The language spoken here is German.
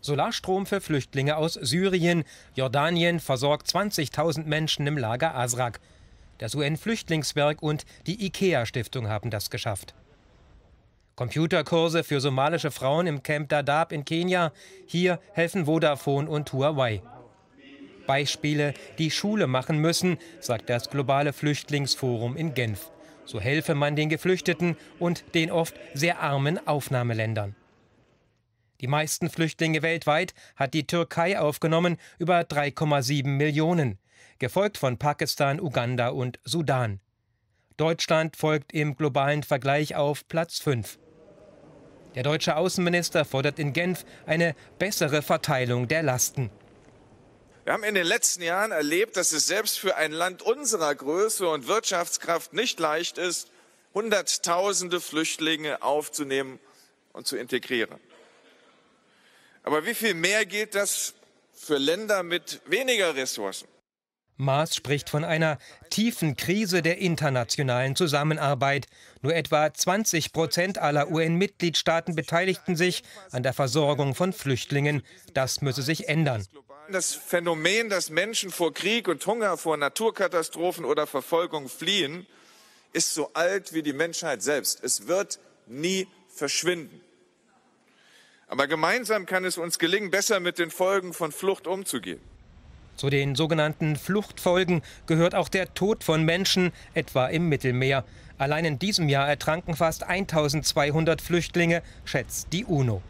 Solarstrom für Flüchtlinge aus Syrien. Jordanien versorgt 20.000 Menschen im Lager Asrak. Das UN-Flüchtlingswerk und die IKEA-Stiftung haben das geschafft. Computerkurse für somalische Frauen im Camp Dadaab in Kenia. Hier helfen Vodafone und Huawei. Beispiele, die Schule machen müssen, sagt das globale Flüchtlingsforum in Genf. So helfe man den Geflüchteten und den oft sehr armen Aufnahmeländern. Die meisten Flüchtlinge weltweit hat die Türkei aufgenommen, über 3,7 Millionen, gefolgt von Pakistan, Uganda und Sudan. Deutschland folgt im globalen Vergleich auf Platz 5. Der deutsche Außenminister fordert in Genf eine bessere Verteilung der Lasten. Wir haben in den letzten Jahren erlebt, dass es selbst für ein Land unserer Größe und Wirtschaftskraft nicht leicht ist, Hunderttausende Flüchtlinge aufzunehmen und zu integrieren. Aber wie viel mehr gilt das für Länder mit weniger Ressourcen? Maas spricht von einer tiefen Krise der internationalen Zusammenarbeit. Nur etwa 20 Prozent aller UN-Mitgliedstaaten beteiligten sich an der Versorgung von Flüchtlingen. Das müsse sich ändern. Das Phänomen, dass Menschen vor Krieg und Hunger, vor Naturkatastrophen oder Verfolgung fliehen, ist so alt wie die Menschheit selbst. Es wird nie verschwinden. Aber gemeinsam kann es uns gelingen, besser mit den Folgen von Flucht umzugehen. Zu den sogenannten Fluchtfolgen gehört auch der Tod von Menschen, etwa im Mittelmeer. Allein in diesem Jahr ertranken fast 1200 Flüchtlinge, schätzt die UNO.